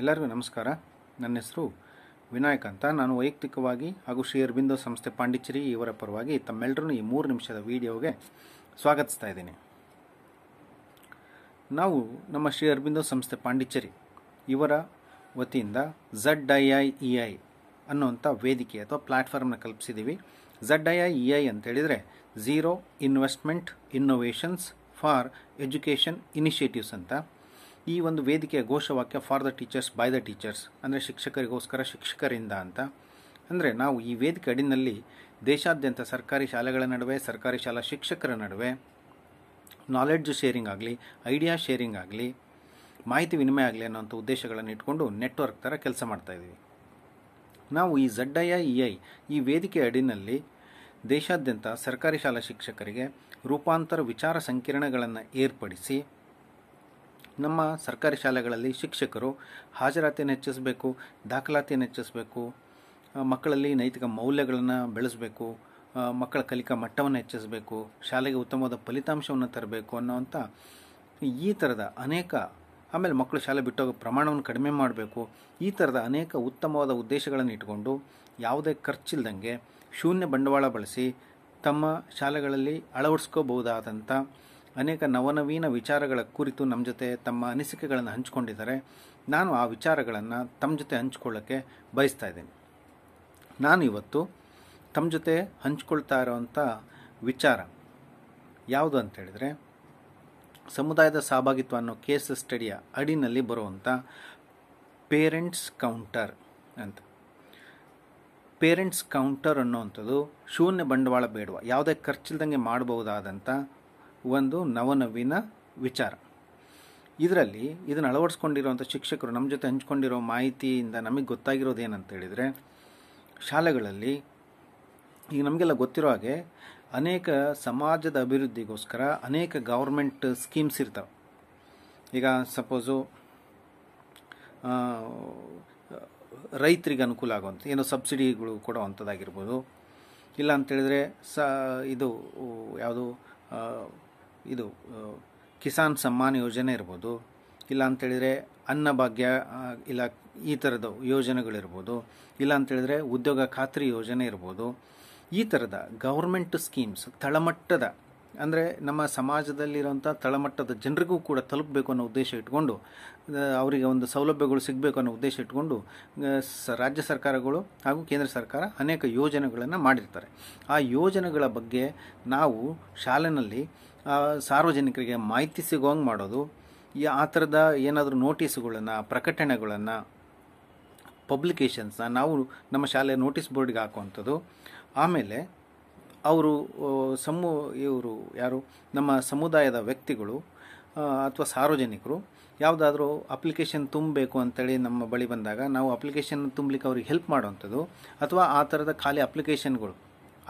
ಎಲ್ಲರಿಗೂ ನಮಸ್ಕಾರ ನನ್ನ ಹೆಸರು ವಿನಾಯಕ್ ಅಂತ ನಾನು ವೈಯಕ್ತಿಕವಾಗಿ ಹಾಗೂ ಶ್ರೀ ಅರ್ಬಿಂದೋ ಸಂಸ್ಥೆ ಪಾಂಡಿಚೇರಿ ಇವರ ಪರವಾಗಿ ತಮ್ಮೆಲ್ಲರೂ ಈ ಮೂರು ನಿಮಿಷದ ವಿಡಿಯೋಗೆ ಸ್ವಾಗತಿಸ್ತಾ ಇದ್ದೀನಿ ನಾವು ನಮ್ಮ ಶ್ರೀ ಅರ್ಬಿಂದೋ ಸಂಸ್ಥೆ ಪಾಂಡಿಚೇರಿ ಇವರ ವತಿಯಿಂದ Z I I E e I ಅನ್ನುವಂಥ ವೇದಿಕೆ ಅಥವಾ ಪ್ಲ್ಯಾಟ್ಫಾರ್ಮ್ನ ಕಲ್ಪಿಸಿದ್ದೀವಿ Z I I E I ಅಂತೇಳಿದರೆ zero investment innovations for education initiatives ಅಂತ ಈ ಒಂದು ವೇದಿಕೆಯ ಘೋಷವಾಕ್ಯ for the teachers by the teachers ಅಂದರೆ ಶಿಕ್ಷಕರಿಗೋಸ್ಕರ ಶಿಕ್ಷಕರಿಂದ ಅಂತ ಅಂದರೆ ನಾವು ಈ ವೇದಿಕೆ ಅಡಿನಲ್ಲಿ ದೇಶಾದ್ಯಂತ ಸರ್ಕಾರಿ ಶಾಲೆಗಳ ನಡುವೆ ಸರ್ಕಾರಿ ಶಾಲಾ ಶಿಕ್ಷಕರ ನಡುವೆ ನಾಲೆಡ್ಜ್ ಶೇರಿಂಗ್ ಆಗಲಿ ಐಡಿಯಾ ಶೇರಿಂಗ್ ಆಗಲಿ ಮಾಹಿತಿ ವಿನಿಮಯ ಆಗಲಿ ಅನ್ನೋಂಥ ಉದ್ದೇಶಗಳನ್ನು ಇಟ್ಕೊಂಡು ನೆಟ್ವರ್ಕ್ ಥರ ಕೆಲಸ ಮಾಡ್ತಾಯಿದ್ವಿ ನಾವು ಈ ಝಡ್ ಐ ಇ ಐ ಈ ವೇದಿಕೆ ಅಡಿನಲ್ಲಿ ದೇಶಾದ್ಯಂತ ಸರ್ಕಾರಿ ಶಾಲಾ ಶಿಕ್ಷಕರಿಗೆ ರೂಪಾಂತರ ವಿಚಾರ ಸಂಕಿರಣಗಳನ್ನು ಏರ್ಪಡಿಸಿ ನಮ್ಮ ಸರ್ಕಾರಿ ಶಾಲೆಗಳಲ್ಲಿ ಶಿಕ್ಷಕರು ಹಾಜರಾತಿಯನ್ನು ಹೆಚ್ಚಿಸಬೇಕು ದಾಖಲಾತಿಯನ್ನು ಹೆಚ್ಚಿಸಬೇಕು ಮಕ್ಕಳಲ್ಲಿ ನೈತಿಕ ಮೌಲ್ಯಗಳನ್ನು ಬೆಳೆಸಬೇಕು ಮಕ್ಕಳ ಕಲಿಕಾ ಮಟ್ಟವನ್ನು ಹೆಚ್ಚಿಸಬೇಕು ಶಾಲೆಗೆ ಉತ್ತಮವಾದ ಫಲಿತಾಂಶವನ್ನು ತರಬೇಕು ಅನ್ನೋವಂಥ ಈ ಥರದ ಅನೇಕ ಆಮೇಲೆ ಮಕ್ಕಳು ಶಾಲೆ ಬಿಟ್ಟೋಗೋ ಪ್ರಮಾಣವನ್ನು ಕಡಿಮೆ ಮಾಡಬೇಕು ಈ ಥರದ ಅನೇಕ ಉತ್ತಮವಾದ ಉದ್ದೇಶಗಳನ್ನು ಇಟ್ಕೊಂಡು ಯಾವುದೇ ಖರ್ಚಿಲ್ಲದಂಗೆ ಶೂನ್ಯ ಬಂಡವಾಳ ಬಳಸಿ ತಮ್ಮ ಶಾಲೆಗಳಲ್ಲಿ ಅಳವಡಿಸ್ಕೋಬಹುದಾದಂಥ ಅನೇಕ ನವನವೀನ ವಿಚಾರಗಳ ಕುರಿತು ನಮ್ಮ ಜೊತೆ ತಮ್ಮ ಅನಿಸಿಕೆಗಳನ್ನು ಹಂಚಿಕೊಂಡಿದ್ದಾರೆ ನಾನು ಆ ವಿಚಾರಗಳನ್ನು ತಮ್ಮ ಜೊತೆ ಹಂಚ್ಕೊಳ್ಳೋಕ್ಕೆ ಬಯಸ್ತಾ ಇದ್ದೀನಿ ನಾನು ಇವತ್ತು ತಮ್ಮ ಜೊತೆ ಹಂಚಿಕೊಳ್ತಾ ಇರೋವಂಥ ವಿಚಾರ ಯಾವುದು ಅಂತ ಹೇಳಿದರೆ ಸಮುದಾಯದ ಸಹಭಾಗಿತ್ವ ಅನ್ನೋ ಕೇಸ್ ಸ್ಟಡಿಯ ಅಡಿನಲ್ಲಿ ಬರುವಂಥ ಪೇರೆಂಟ್ಸ್ ಕೌಂಟರ್ ಅಂತ ಪೇರೆಂಟ್ಸ್ ಕೌಂಟರ್ ಅನ್ನೋವಂಥದ್ದು ಶೂನ್ಯ ಬಂಡವಾಳ ಬೇಡುವ ಯಾವುದೇ ಖರ್ಚಿಲ್ದಂಗೆ ಮಾಡಬಹುದಾದಂಥ ಒಂದು ನವನವೀನ ವಿಚಾರ ಇದರಲ್ಲಿ ಇದನ್ನು ಅಳವಡಿಸ್ಕೊಂಡಿರೋಂಥ ಶಿಕ್ಷಕರು ನಮ್ಮ ಜೊತೆ ಹಂಚ್ಕೊಂಡಿರೋ ಮಾಹಿತಿಯಿಂದ ನಮಗೆ ಗೊತ್ತಾಗಿರೋದು ಏನಂತ ಶಾಲೆಗಳಲ್ಲಿ ಈಗ ನಮಗೆಲ್ಲ ಗೊತ್ತಿರೋ ಹಾಗೆ ಅನೇಕ ಸಮಾಜದ ಅಭಿವೃದ್ಧಿಗೋಸ್ಕರ ಅನೇಕ ಗೌರ್ಮೆಂಟ್ ಸ್ಕೀಮ್ಸ್ ಇರ್ತವೆ ಈಗ ಸಪೋಸು ರೈತರಿಗೆ ಅನುಕೂಲ ಆಗುವಂಥ ಏನೋ ಸಬ್ಸಿಡಿಗಳು ಕೊಡೋ ಅಂಥದ್ದಾಗಿರ್ಬೋದು ಇಲ್ಲ ಅಂತೇಳಿದರೆ ಸ ಇದು ಯಾವುದು ಇದು ಕಿಸಾನ್ ಸಮ್ಮಾನ್ ಯೋಜನೆ ಇರ್ಬೋದು ಇಲ್ಲ ಅಂತೇಳಿದರೆ ಅನ್ನಭಾಗ್ಯ ಇಲ್ಲ ಈ ಥರದ ಯೋಜನೆಗಳಿರ್ಬೋದು ಇಲ್ಲ ಅಂತೇಳಿದರೆ ಉದ್ಯೋಗ ಖಾತ್ರಿ ಯೋಜನೆ ಇರ್ಬೋದು ಈ ಥರದ ಗೌರ್ಮೆಂಟ್ ಸ್ಕೀಮ್ಸ್ ತಳಮಟ್ಟದ ಅಂದರೆ ನಮ್ಮ ಸಮಾಜದಲ್ಲಿರುವಂಥ ತಳಮಟ್ಟದ ಜನರಿಗೂ ಕೂಡ ತಲುಪಬೇಕು ಅನ್ನೋ ಉದ್ದೇಶ ಇಟ್ಕೊಂಡು ಅವರಿಗೆ ಒಂದು ಸೌಲಭ್ಯಗಳು ಸಿಗಬೇಕು ಅನ್ನೋ ಉದ್ದೇಶ ಇಟ್ಕೊಂಡು ರಾಜ್ಯ ಸರ್ಕಾರಗಳು ಹಾಗೂ ಕೇಂದ್ರ ಸರ್ಕಾರ ಅನೇಕ ಯೋಜನೆಗಳನ್ನು ಮಾಡಿರ್ತಾರೆ ಆ ಯೋಜನೆಗಳ ಬಗ್ಗೆ ನಾವು ಶಾಲೆಯಲ್ಲಿ ಸಾರ್ವಜನಿಕರಿಗೆ ಮಾಹಿತಿ ಸಿಗುವಂಗೆ ಮಾಡೋದು ಈ ಆ ಥರದ ಏನಾದರೂ ನೋಟಿಸ್ಗಳನ್ನು ಪ್ರಕಟಣೆಗಳನ್ನು ಪಬ್ಲಿಕೇಶನ್ಸ್ನ ನಾವು ನಮ್ಮ ಶಾಲೆಯ ನೋಟಿಸ್ ಬೋರ್ಡ್ಗೆ ಹಾಕುವಂಥದ್ದು ಆಮೇಲೆ ಅವರು ಸಮೂ ಇವರು ಯಾರು ನಮ್ಮ ಸಮುದಾಯದ ವ್ಯಕ್ತಿಗಳು ಅಥವಾ ಸಾರ್ವಜನಿಕರು ಯಾವುದಾದ್ರೂ ಅಪ್ಲಿಕೇಶನ್ ತುಂಬಬೇಕು ಅಂತೇಳಿ ನಮ್ಮ ಬಳಿ ಬಂದಾಗ ನಾವು ಅಪ್ಲಿಕೇಶನ್ ತುಂಬಲಿಕ್ಕೆ ಅವ್ರಿಗೆ ಹೆಲ್ಪ್ ಮಾಡುವಂಥದ್ದು ಅಥವಾ ಆ ಥರದ ಖಾಲಿ ಅಪ್ಲಿಕೇಶನ್ಗಳು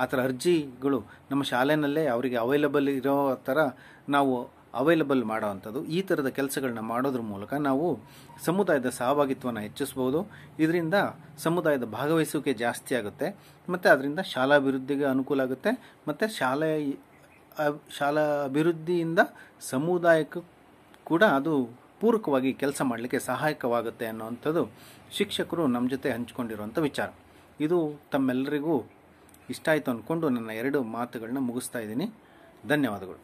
ಆ ಥರ ಅರ್ಜಿಗಳು ನಮ್ಮ ಶಾಲೆಯಲ್ಲೇ ಅವರಿಗೆ ಅವೈಲಬಲ್ ಇರೋ ಥರ ನಾವು ಅವೈಲಬಲ್ ಮಾಡೋವಂಥದ್ದು ಈ ಥರದ ಕೆಲಸಗಳನ್ನ ಮಾಡೋದ್ರ ಮೂಲಕ ನಾವು ಸಮುದಾಯದ ಸಹಭಾಗಿತ್ವವನ್ನು ಹೆಚ್ಚಿಸ್ಬೋದು ಇದರಿಂದ ಸಮುದಾಯದ ಭಾಗವಹಿಸುವಿಕೆ ಜಾಸ್ತಿ ಆಗುತ್ತೆ ಮತ್ತು ಅದರಿಂದ ಶಾಲಾ ಅಭಿವೃದ್ಧಿಗೆ ಅನುಕೂಲ ಆಗುತ್ತೆ ಮತ್ತು ಶಾಲೆ ಶಾಲಾ ಅಭಿವೃದ್ಧಿಯಿಂದ ಸಮುದಾಯಕ್ಕೂ ಕೂಡ ಅದು ಪೂರಕವಾಗಿ ಕೆಲಸ ಮಾಡಲಿಕ್ಕೆ ಸಹಾಯಕವಾಗುತ್ತೆ ಅನ್ನೋವಂಥದ್ದು ಶಿಕ್ಷಕರು ನಮ್ಮ ಜೊತೆ ಹಂಚಿಕೊಂಡಿರುವಂಥ ವಿಚಾರ ಇದು ತಮ್ಮೆಲ್ಲರಿಗೂ ಇಷ್ಟ ಆಯಿತು ಅಂದ್ಕೊಂಡು ನನ್ನ ಎರಡು ಮಾತುಗಳನ್ನ ಮುಗಿಸ್ತಾ ಇದ್ದೀನಿ ಧನ್ಯವಾದಗಳು